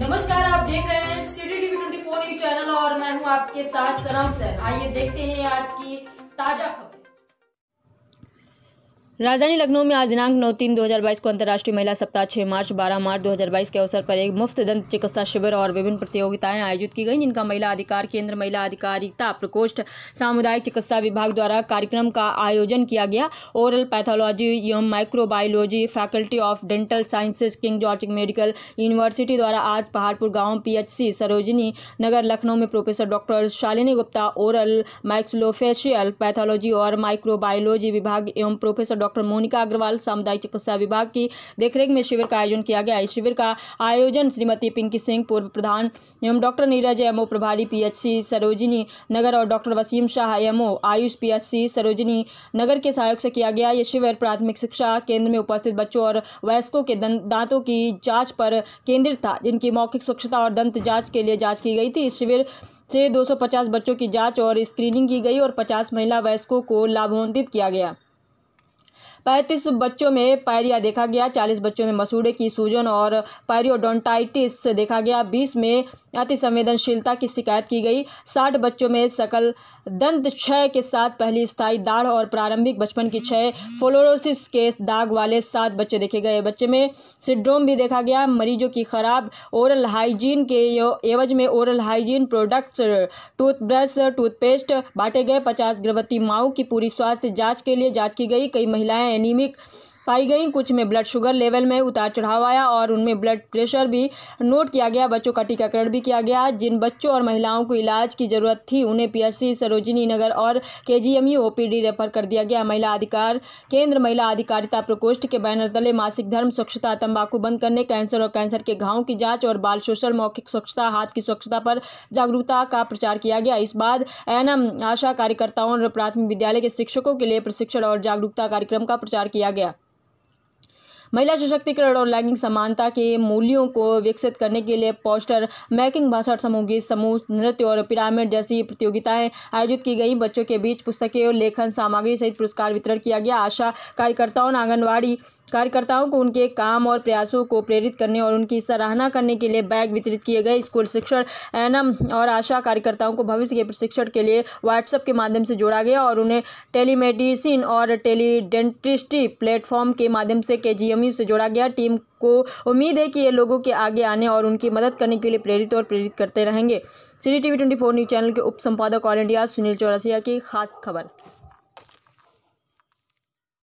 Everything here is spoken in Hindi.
नमस्कार आप देख रहे हैं city TV twenty four news channel और मैं हूं आपके साथ सरम सर आइए देखते हैं आज की ताजा खबर राजधानी लखनऊ में आज दिनांक 9 तीन 2022 को अंतर्राष्ट्रीय महिला सप्ताह 6 मार्च 12 मार्च 2022 के अवसर पर एक मुफ्त दंत चिकित्सा शिविर और विभिन्न प्रतियोगिताएं आयोजित की गई जिनका महिला अधिकार केंद्र महिला अधिकारिता प्रकोष्ठ सामुदायिक चिकित्सा विभाग द्वारा कार्यक्रम का आयोजन किया गया ओरल पैथोलॉजी एवं microbiology faculty of dental sciences King George medical university द्वारा आज पहाड़पुर गाँव पी सरोजिनी नगर लखनऊ में professor doctor Shalini Gupta oral maxillofacial pathology और माइक्रोबायोलॉजी विभाग एवं प्रोफेसर डॉक्टर मोनिका अग्रवाल सामुदायिक चिकित्सा विभाग की देखरेख में शिविर का आयोजन किया गया इस शिविर का आयोजन श्रीमती पिंकी सिंह पूर्व प्रधान एवं डॉक्टर नीरज एमओ प्रभारी पीएचसी सरोजिनी नगर और doctor Waseem Shah MO AYUSH PHC Sarojini Nagar के सहयोग से किया गया यह शिविर प्राथमिक शिक्षा केंद्र में उपस्थित बच्चों और वयस्कों के दांतों की जाँच पर केंद्रित था जिनकी मौखिक स्वच्छता और दंत जाँच के लिए जाँच की गई थी इस शिविर से 250 बच्चों की जांच और स्क्रीनिंग की गई और 50 महिला वयस्कों को लाभान्वित किया गया पैंतीस बच्चों में पायरिया देखा गया चालीस बच्चों में मसूड़े की सूजन और पायरियोडोंटाइटिस देखा गया बीस में अति संवेदनशीलता की शिकायत की गई साठ बच्चों में सकल दंत क्षय के साथ पहली स्थायी दाढ़ और प्रारंभिक बचपन की क्षय फ्लोरोसिस के दाग वाले सात बच्चे देखे गए बच्चे में सिड्रोम भी देखा गया मरीजों की खराब ओरल हाइजीन के एवज में oral hygiene products toothbrush toothpaste बांटे गए पचास गर्भवती माओ की पूरी स्वास्थ्य जांच के लिए जाँच की गई कई महिलाएं एनीमिक पाई गई कुछ में ब्लड शुगर लेवल में उतार चढ़ाव आया और उनमें ब्लड प्रेशर भी नोट किया गया बच्चों का टीकाकरण भी किया गया जिन बच्चों और महिलाओं को इलाज की जरूरत थी उन्हें पीएससी सरोजिनी नगर और के जी ओपीडी रेफर कर दिया गया महिला अधिकार केंद्र महिला अधिकारिता प्रकोष्ठ के बैनर तले मासिक धर्म स्वच्छता तंबाकू बंद करने कैंसर और कैंसर के घावों की जाँच और बाल शोषण मौखिक स्वच्छता हाथ की स्वच्छता पर जागरूकता का प्रचार किया गया इस बाद एन आशा कार्यकर्ताओं और प्राथमिक विद्यालय के शिक्षकों के लिए प्रशिक्षण और जागरूकता कार्यक्रम का प्रचार किया गया महिला सशक्तिकरण और लैंगिक समानता के मूल्यों को विकसित करने के लिए पोस्टर मैकिंग भाषण समूह गीत समूह नृत्य और पिरामिड जैसी प्रतियोगिताएं आयोजित की गई बच्चों के बीच पुस्तकें और लेखन सामग्री सहित पुरस्कार वितरण किया गया आशा कार्यकर्ताओं ने आंगनबाड़ी कार्यकर्ताओं को उनके काम और प्रयासों को प्रेरित करने और उनकी सराहना करने के लिए बैग वितरित किए गए स्कूल शिक्षण एनम और आशा कार्यकर्ताओं को भविष्य के प्रशिक्षण के लिए व्हाट्सएप के माध्यम से जोड़ा गया और उन्हें टेलीमेडिसिन और टेलीडेंटिस्टी प्लेटफॉर्म के माध्यम से के उद्यमियों से जोड़ा गया टीम को उम्मीद है कि ये लोगों के आगे आने और उनकी मदद करने के लिए प्रेरित और प्रेरित करते रहेंगे C T V twenty four news channel के उप संपादक ऑल इंडिया सुनील चौरसिया की खास खबर